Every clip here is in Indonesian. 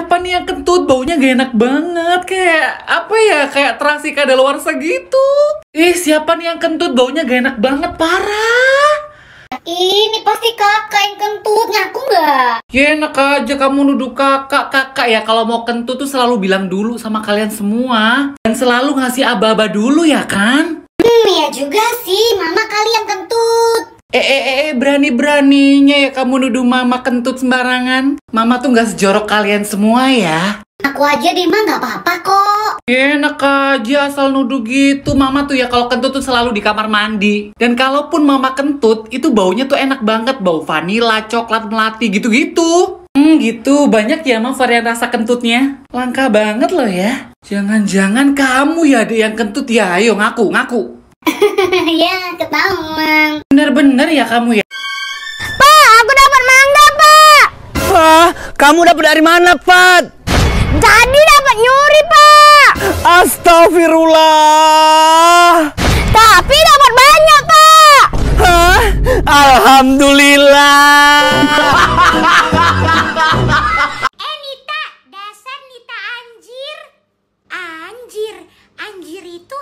siapa nih yang kentut baunya gak enak banget kayak apa ya kayak terasi luar segitu ih siapa nih yang kentut baunya gak enak banget parah ini pasti kakak yang kentut ngaku nggak ya enak aja kamu nuduh kakak kakak ya kalau mau kentut tuh selalu bilang dulu sama kalian semua dan selalu ngasih aba-aba dulu ya kan hmm ya juga sih Eh, eh, eh, eh berani-beraninya ya kamu nuduh mama kentut sembarangan. Mama tuh gak sejorok kalian semua ya. Aku aja deh, mah gak apa-apa kok. Ya, enak aja asal nuduh gitu. Mama tuh ya kalau kentut tuh selalu di kamar mandi. Dan kalaupun mama kentut, itu baunya tuh enak banget. Bau vanila, coklat, melati, gitu-gitu. Hmm, gitu. Banyak ya, Ma, varian rasa kentutnya. Langka banget loh ya. Jangan-jangan kamu ya, deh, yang kentut ya. Ayo, ngaku, ngaku. ya, ketahuan. Bener-bener ya kamu ya? Pak, aku dapat mangga, Pak. Wah, kamu dapat dari mana, Pak? Jadi dapat nyuri, Pak. Astagfirullah. Tapi dapat banyak, Pak. Hah? Alhamdulillah. Eh, dasar anjir. Anjir, anjir itu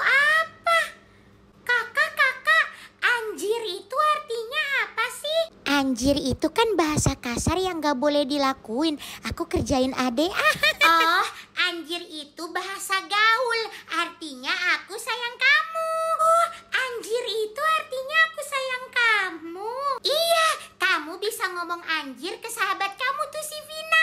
Anjir itu kan bahasa kasar yang gak boleh dilakuin. Aku kerjain ade. oh, anjir itu bahasa gaul. Artinya aku sayang kamu. Oh, anjir itu artinya aku sayang kamu. Iya, kamu bisa ngomong anjir ke sahabat kamu tuh si Vina.